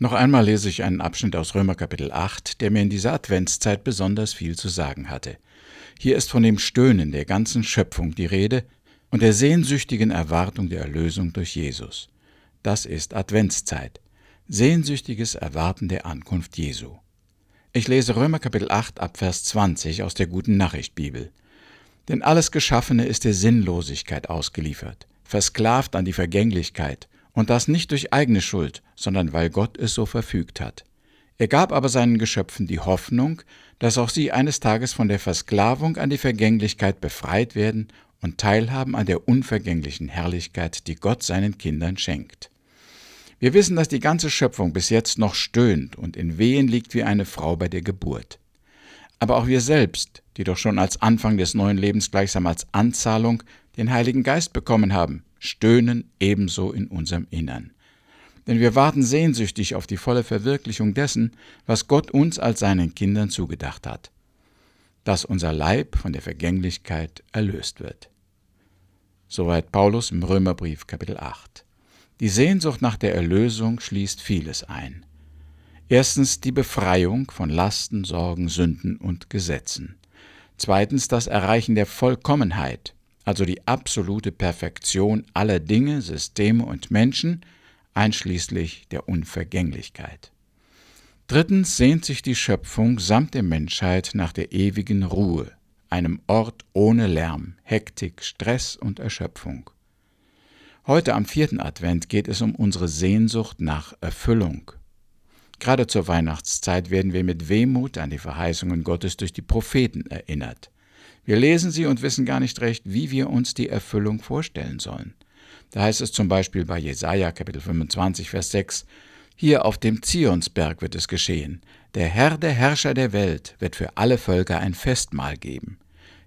Noch einmal lese ich einen Abschnitt aus Römer Kapitel 8, der mir in dieser Adventszeit besonders viel zu sagen hatte. Hier ist von dem Stöhnen der ganzen Schöpfung die Rede und der sehnsüchtigen Erwartung der Erlösung durch Jesus. Das ist Adventszeit. Sehnsüchtiges Erwarten der Ankunft Jesu. Ich lese Römer Kapitel 8 ab Vers 20 aus der Guten Nachricht Bibel. Denn alles Geschaffene ist der Sinnlosigkeit ausgeliefert, versklavt an die Vergänglichkeit und das nicht durch eigene Schuld, sondern weil Gott es so verfügt hat. Er gab aber seinen Geschöpfen die Hoffnung, dass auch sie eines Tages von der Versklavung an die Vergänglichkeit befreit werden und teilhaben an der unvergänglichen Herrlichkeit, die Gott seinen Kindern schenkt. Wir wissen, dass die ganze Schöpfung bis jetzt noch stöhnt und in Wehen liegt wie eine Frau bei der Geburt. Aber auch wir selbst, die doch schon als Anfang des neuen Lebens gleichsam als Anzahlung den Heiligen Geist bekommen haben, Stöhnen ebenso in unserem Innern. Denn wir warten sehnsüchtig auf die volle Verwirklichung dessen, was Gott uns als seinen Kindern zugedacht hat, dass unser Leib von der Vergänglichkeit erlöst wird. Soweit Paulus im Römerbrief Kapitel 8. Die Sehnsucht nach der Erlösung schließt vieles ein. Erstens die Befreiung von Lasten, Sorgen, Sünden und Gesetzen. Zweitens das Erreichen der Vollkommenheit, also die absolute Perfektion aller Dinge, Systeme und Menschen, einschließlich der Unvergänglichkeit. Drittens sehnt sich die Schöpfung samt der Menschheit nach der ewigen Ruhe, einem Ort ohne Lärm, Hektik, Stress und Erschöpfung. Heute am vierten Advent geht es um unsere Sehnsucht nach Erfüllung. Gerade zur Weihnachtszeit werden wir mit Wehmut an die Verheißungen Gottes durch die Propheten erinnert. Wir lesen sie und wissen gar nicht recht, wie wir uns die Erfüllung vorstellen sollen. Da heißt es zum Beispiel bei Jesaja Kapitel 25, Vers 6, hier auf dem Zionsberg wird es geschehen. Der Herr, der Herrscher der Welt, wird für alle Völker ein Festmahl geben.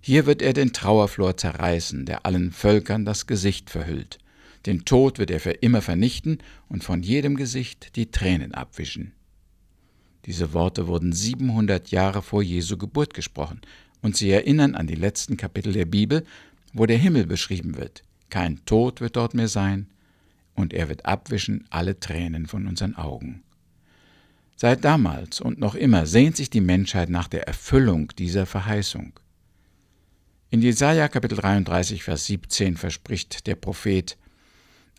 Hier wird er den Trauerflor zerreißen, der allen Völkern das Gesicht verhüllt. Den Tod wird er für immer vernichten und von jedem Gesicht die Tränen abwischen. Diese Worte wurden 700 Jahre vor Jesu Geburt gesprochen, und sie erinnern an die letzten Kapitel der Bibel, wo der Himmel beschrieben wird. Kein Tod wird dort mehr sein, und er wird abwischen alle Tränen von unseren Augen. Seit damals und noch immer sehnt sich die Menschheit nach der Erfüllung dieser Verheißung. In Jesaja Kapitel 33, Vers 17 verspricht der Prophet: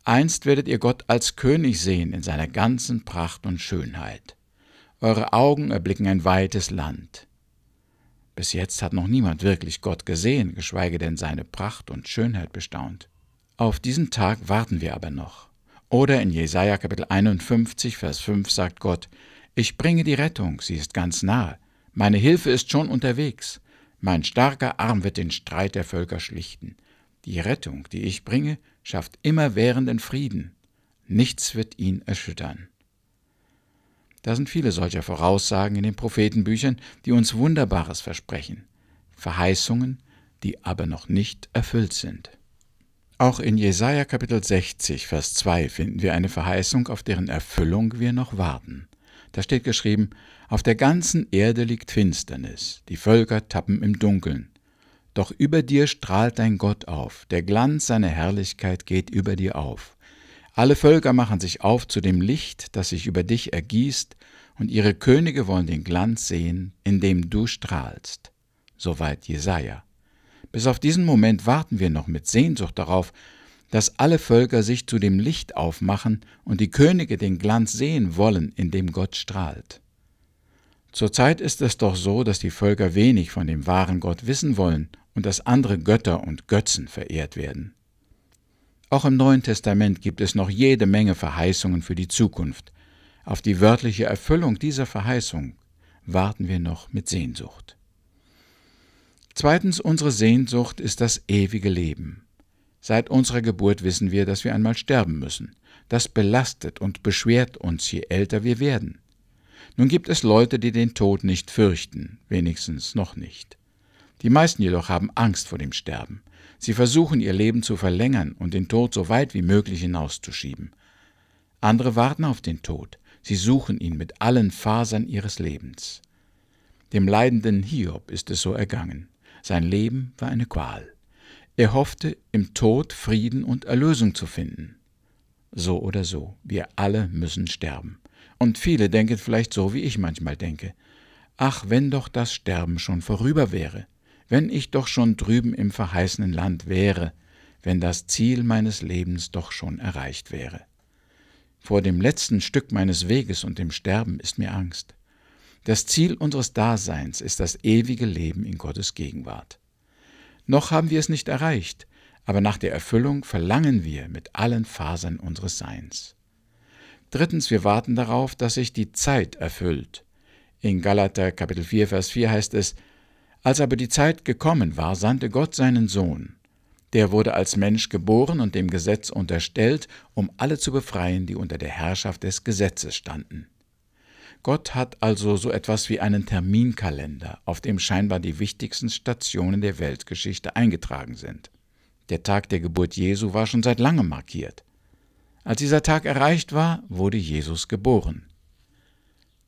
Einst werdet ihr Gott als König sehen in seiner ganzen Pracht und Schönheit. Eure Augen erblicken ein weites Land. Bis jetzt hat noch niemand wirklich Gott gesehen, geschweige denn seine Pracht und Schönheit bestaunt. Auf diesen Tag warten wir aber noch. Oder in Jesaja Kapitel 51, Vers 5 sagt Gott: Ich bringe die Rettung, sie ist ganz nahe. Meine Hilfe ist schon unterwegs. Mein starker Arm wird den Streit der Völker schlichten. Die Rettung, die ich bringe, schafft immerwährenden Frieden. Nichts wird ihn erschüttern. Da sind viele solcher Voraussagen in den Prophetenbüchern, die uns Wunderbares versprechen, Verheißungen, die aber noch nicht erfüllt sind. Auch in Jesaja Kapitel 60, Vers 2 finden wir eine Verheißung, auf deren Erfüllung wir noch warten. Da steht geschrieben: Auf der ganzen Erde liegt Finsternis, die Völker tappen im Dunkeln. Doch über dir strahlt dein Gott auf, der Glanz seiner Herrlichkeit geht über dir auf. Alle Völker machen sich auf zu dem Licht, das sich über dich ergießt, und ihre Könige wollen den Glanz sehen, in dem du strahlst. Soweit Jesaja. Bis auf diesen Moment warten wir noch mit Sehnsucht darauf, dass alle Völker sich zu dem Licht aufmachen und die Könige den Glanz sehen wollen, in dem Gott strahlt. Zurzeit ist es doch so, dass die Völker wenig von dem wahren Gott wissen wollen und dass andere Götter und Götzen verehrt werden. Auch im Neuen Testament gibt es noch jede Menge Verheißungen für die Zukunft. Auf die wörtliche Erfüllung dieser Verheißung warten wir noch mit Sehnsucht. Zweitens, unsere Sehnsucht ist das ewige Leben. Seit unserer Geburt wissen wir, dass wir einmal sterben müssen. Das belastet und beschwert uns, je älter wir werden. Nun gibt es Leute, die den Tod nicht fürchten, wenigstens noch nicht. Die meisten jedoch haben Angst vor dem Sterben. Sie versuchen ihr Leben zu verlängern und den Tod so weit wie möglich hinauszuschieben. Andere warten auf den Tod, sie suchen ihn mit allen Fasern ihres Lebens. Dem leidenden Hiob ist es so ergangen. Sein Leben war eine Qual. Er hoffte, im Tod Frieden und Erlösung zu finden. So oder so, wir alle müssen sterben. Und viele denken vielleicht so, wie ich manchmal denke. Ach, wenn doch das Sterben schon vorüber wäre, wenn ich doch schon drüben im verheißenen Land wäre, wenn das Ziel meines Lebens doch schon erreicht wäre. Vor dem letzten Stück meines Weges und dem Sterben ist mir Angst. Das Ziel unseres Daseins ist das ewige Leben in Gottes Gegenwart. Noch haben wir es nicht erreicht, aber nach der Erfüllung verlangen wir mit allen Fasern unseres Seins. Drittens, wir warten darauf, dass sich die Zeit erfüllt. In Galater Kapitel 4, Vers 4 heißt es, als aber die Zeit gekommen war, sandte Gott seinen Sohn. Der wurde als Mensch geboren und dem Gesetz unterstellt, um alle zu befreien, die unter der Herrschaft des Gesetzes standen. Gott hat also so etwas wie einen Terminkalender, auf dem scheinbar die wichtigsten Stationen der Weltgeschichte eingetragen sind. Der Tag der Geburt Jesu war schon seit langem markiert. Als dieser Tag erreicht war, wurde Jesus geboren.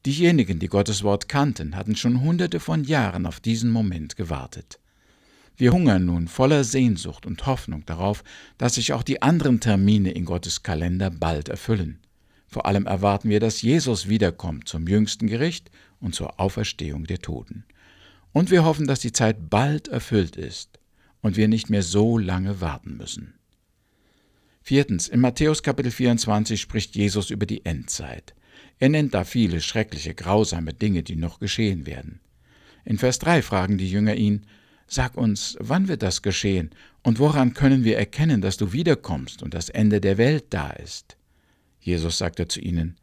Diejenigen, die Gottes Wort kannten, hatten schon hunderte von Jahren auf diesen Moment gewartet. Wir hungern nun voller Sehnsucht und Hoffnung darauf, dass sich auch die anderen Termine in Gottes Kalender bald erfüllen. Vor allem erwarten wir, dass Jesus wiederkommt zum jüngsten Gericht und zur Auferstehung der Toten. Und wir hoffen, dass die Zeit bald erfüllt ist und wir nicht mehr so lange warten müssen. Viertens, in Matthäus Kapitel 24 spricht Jesus über die Endzeit. Er nennt da viele schreckliche, grausame Dinge, die noch geschehen werden. In Vers 3 fragen die Jünger ihn, Sag uns, wann wird das geschehen und woran können wir erkennen, dass du wiederkommst und das Ende der Welt da ist? Jesus sagte zu ihnen,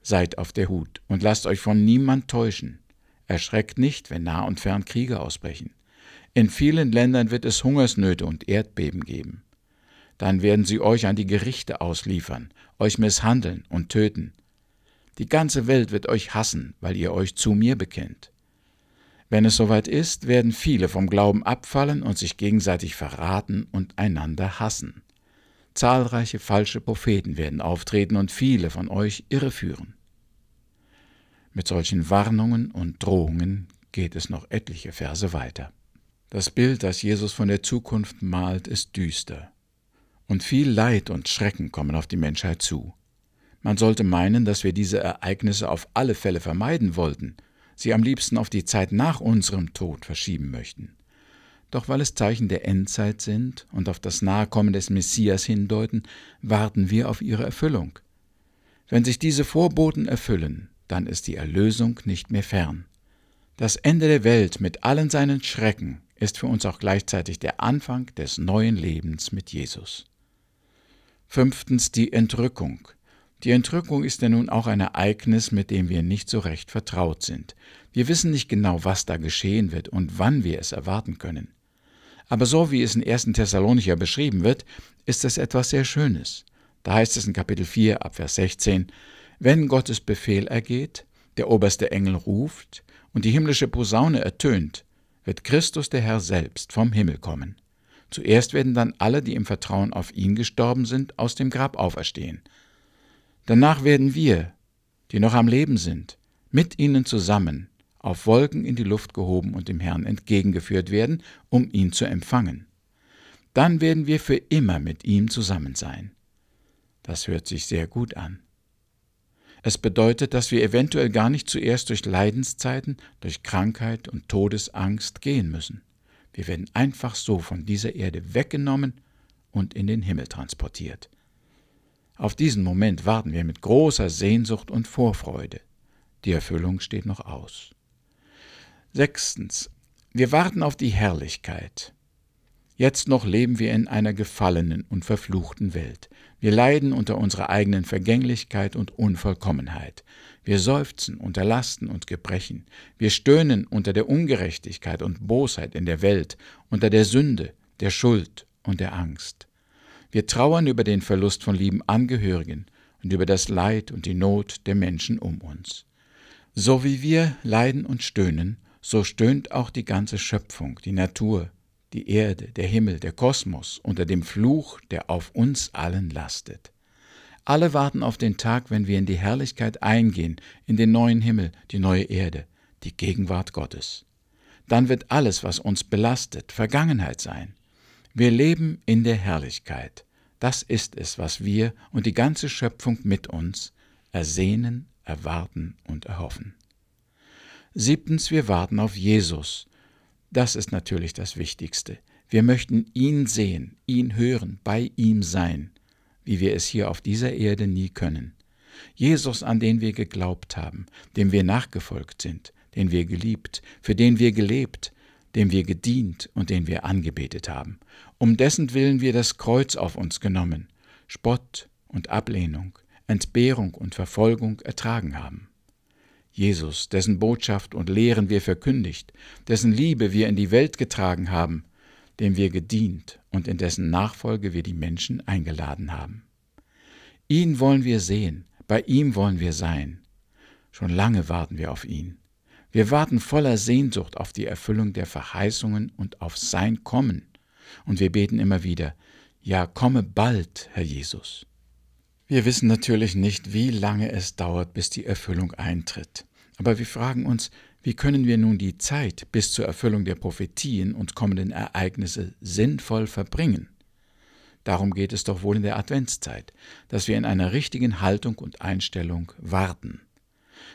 Seid auf der Hut und lasst euch von niemand täuschen. Erschreckt nicht, wenn nah und fern Kriege ausbrechen. In vielen Ländern wird es Hungersnöte und Erdbeben geben. Dann werden sie euch an die Gerichte ausliefern, euch misshandeln und töten. Die ganze Welt wird euch hassen, weil ihr euch zu mir bekennt. Wenn es soweit ist, werden viele vom Glauben abfallen und sich gegenseitig verraten und einander hassen. Zahlreiche falsche Propheten werden auftreten und viele von euch irreführen. Mit solchen Warnungen und Drohungen geht es noch etliche Verse weiter. Das Bild, das Jesus von der Zukunft malt, ist düster. Und viel Leid und Schrecken kommen auf die Menschheit zu. Man sollte meinen, dass wir diese Ereignisse auf alle Fälle vermeiden wollten, sie am liebsten auf die Zeit nach unserem Tod verschieben möchten. Doch weil es Zeichen der Endzeit sind und auf das Nahekommen des Messias hindeuten, warten wir auf ihre Erfüllung. Wenn sich diese Vorboten erfüllen, dann ist die Erlösung nicht mehr fern. Das Ende der Welt mit allen seinen Schrecken ist für uns auch gleichzeitig der Anfang des neuen Lebens mit Jesus. Fünftens die Entrückung. Die Entrückung ist ja nun auch ein Ereignis, mit dem wir nicht so recht vertraut sind. Wir wissen nicht genau, was da geschehen wird und wann wir es erwarten können. Aber so wie es in 1. Thessalonicher beschrieben wird, ist es etwas sehr Schönes. Da heißt es in Kapitel 4, Abvers 16, Wenn Gottes Befehl ergeht, der oberste Engel ruft und die himmlische Posaune ertönt, wird Christus der Herr selbst vom Himmel kommen. Zuerst werden dann alle, die im Vertrauen auf ihn gestorben sind, aus dem Grab auferstehen. Danach werden wir, die noch am Leben sind, mit ihnen zusammen auf Wolken in die Luft gehoben und dem Herrn entgegengeführt werden, um ihn zu empfangen. Dann werden wir für immer mit ihm zusammen sein. Das hört sich sehr gut an. Es bedeutet, dass wir eventuell gar nicht zuerst durch Leidenszeiten, durch Krankheit und Todesangst gehen müssen. Wir werden einfach so von dieser Erde weggenommen und in den Himmel transportiert. Auf diesen Moment warten wir mit großer Sehnsucht und Vorfreude. Die Erfüllung steht noch aus. Sechstens. Wir warten auf die Herrlichkeit. Jetzt noch leben wir in einer gefallenen und verfluchten Welt. Wir leiden unter unserer eigenen Vergänglichkeit und Unvollkommenheit. Wir seufzen unter Lasten und Gebrechen. Wir stöhnen unter der Ungerechtigkeit und Bosheit in der Welt, unter der Sünde, der Schuld und der Angst. Wir trauern über den Verlust von lieben Angehörigen und über das Leid und die Not der Menschen um uns. So wie wir leiden und stöhnen, so stöhnt auch die ganze Schöpfung, die Natur, die Erde, der Himmel, der Kosmos unter dem Fluch, der auf uns allen lastet. Alle warten auf den Tag, wenn wir in die Herrlichkeit eingehen, in den neuen Himmel, die neue Erde, die Gegenwart Gottes. Dann wird alles, was uns belastet, Vergangenheit sein. Wir leben in der Herrlichkeit. Das ist es, was wir und die ganze Schöpfung mit uns ersehnen, erwarten und erhoffen. Siebtens, wir warten auf Jesus. Das ist natürlich das Wichtigste. Wir möchten ihn sehen, ihn hören, bei ihm sein, wie wir es hier auf dieser Erde nie können. Jesus, an den wir geglaubt haben, dem wir nachgefolgt sind, den wir geliebt, für den wir gelebt, dem wir gedient und den wir angebetet haben, um dessen willen wir das Kreuz auf uns genommen, Spott und Ablehnung, Entbehrung und Verfolgung ertragen haben. Jesus, dessen Botschaft und Lehren wir verkündigt, dessen Liebe wir in die Welt getragen haben, dem wir gedient und in dessen Nachfolge wir die Menschen eingeladen haben. Ihn wollen wir sehen, bei ihm wollen wir sein. Schon lange warten wir auf ihn. Wir warten voller Sehnsucht auf die Erfüllung der Verheißungen und auf sein Kommen. Und wir beten immer wieder, ja, komme bald, Herr Jesus. Wir wissen natürlich nicht, wie lange es dauert, bis die Erfüllung eintritt. Aber wir fragen uns, wie können wir nun die Zeit bis zur Erfüllung der Prophetien und kommenden Ereignisse sinnvoll verbringen? Darum geht es doch wohl in der Adventszeit, dass wir in einer richtigen Haltung und Einstellung warten.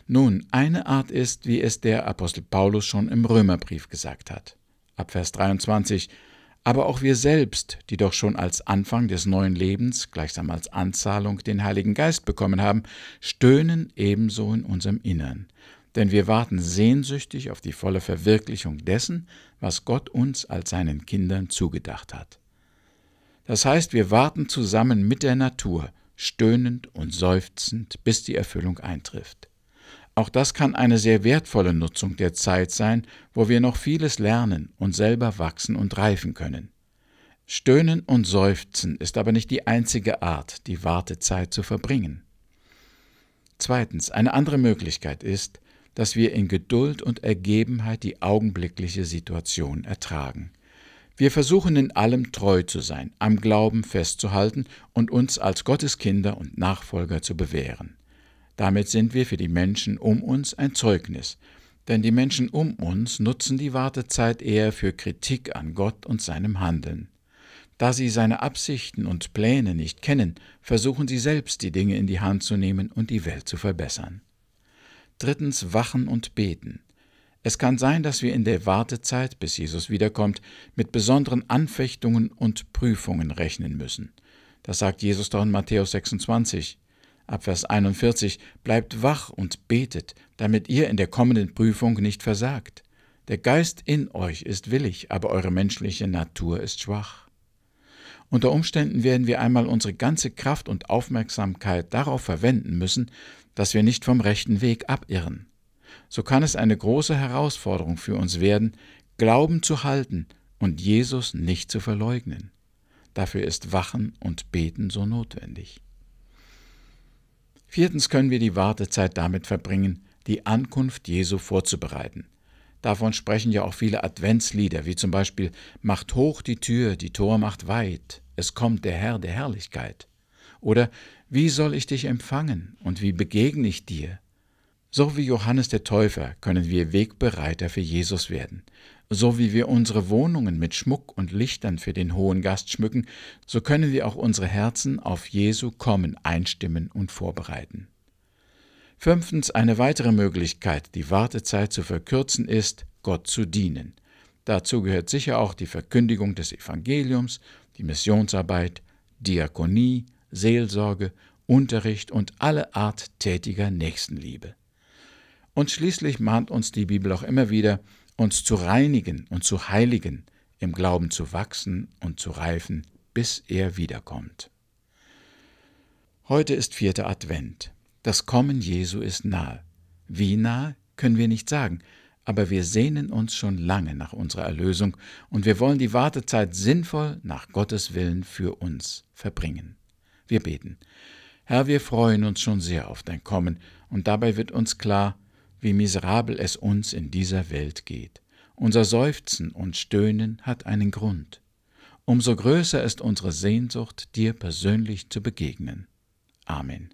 Nun, eine Art ist, wie es der Apostel Paulus schon im Römerbrief gesagt hat, ab Vers 23, aber auch wir selbst, die doch schon als Anfang des neuen Lebens, gleichsam als Anzahlung, den Heiligen Geist bekommen haben, stöhnen ebenso in unserem Innern. Denn wir warten sehnsüchtig auf die volle Verwirklichung dessen, was Gott uns als seinen Kindern zugedacht hat. Das heißt, wir warten zusammen mit der Natur, stöhnend und seufzend, bis die Erfüllung eintrifft. Auch das kann eine sehr wertvolle Nutzung der Zeit sein, wo wir noch vieles lernen und selber wachsen und reifen können. Stöhnen und Seufzen ist aber nicht die einzige Art, die Wartezeit zu verbringen. Zweitens, eine andere Möglichkeit ist, dass wir in Geduld und Ergebenheit die augenblickliche Situation ertragen. Wir versuchen in allem treu zu sein, am Glauben festzuhalten und uns als Gottes Kinder und Nachfolger zu bewähren. Damit sind wir für die Menschen um uns ein Zeugnis, denn die Menschen um uns nutzen die Wartezeit eher für Kritik an Gott und seinem Handeln. Da sie seine Absichten und Pläne nicht kennen, versuchen sie selbst die Dinge in die Hand zu nehmen und die Welt zu verbessern. Drittens Wachen und Beten. Es kann sein, dass wir in der Wartezeit, bis Jesus wiederkommt, mit besonderen Anfechtungen und Prüfungen rechnen müssen. Das sagt Jesus doch in Matthäus 26 ab Vers 41, bleibt wach und betet, damit ihr in der kommenden Prüfung nicht versagt. Der Geist in euch ist willig, aber eure menschliche Natur ist schwach. Unter Umständen werden wir einmal unsere ganze Kraft und Aufmerksamkeit darauf verwenden müssen, dass wir nicht vom rechten Weg abirren. So kann es eine große Herausforderung für uns werden, Glauben zu halten und Jesus nicht zu verleugnen. Dafür ist Wachen und Beten so notwendig. Viertens können wir die Wartezeit damit verbringen, die Ankunft Jesu vorzubereiten. Davon sprechen ja auch viele Adventslieder, wie zum Beispiel Macht hoch die Tür, die Tor macht weit, es kommt der Herr der Herrlichkeit. Oder Wie soll ich dich empfangen und wie begegne ich dir? So wie Johannes der Täufer können wir Wegbereiter für Jesus werden. So wie wir unsere Wohnungen mit Schmuck und Lichtern für den hohen Gast schmücken, so können wir auch unsere Herzen auf Jesu Kommen einstimmen und vorbereiten. Fünftens, eine weitere Möglichkeit, die Wartezeit zu verkürzen, ist, Gott zu dienen. Dazu gehört sicher auch die Verkündigung des Evangeliums, die Missionsarbeit, Diakonie, Seelsorge, Unterricht und alle Art tätiger Nächstenliebe. Und schließlich mahnt uns die Bibel auch immer wieder, uns zu reinigen und zu heiligen, im Glauben zu wachsen und zu reifen, bis er wiederkommt. Heute ist vierter Advent. Das Kommen Jesu ist nahe. Wie nahe, können wir nicht sagen, aber wir sehnen uns schon lange nach unserer Erlösung und wir wollen die Wartezeit sinnvoll nach Gottes Willen für uns verbringen. Wir beten. Herr, wir freuen uns schon sehr auf dein Kommen und dabei wird uns klar, wie miserabel es uns in dieser Welt geht. Unser Seufzen und Stöhnen hat einen Grund. Umso größer ist unsere Sehnsucht, dir persönlich zu begegnen. Amen.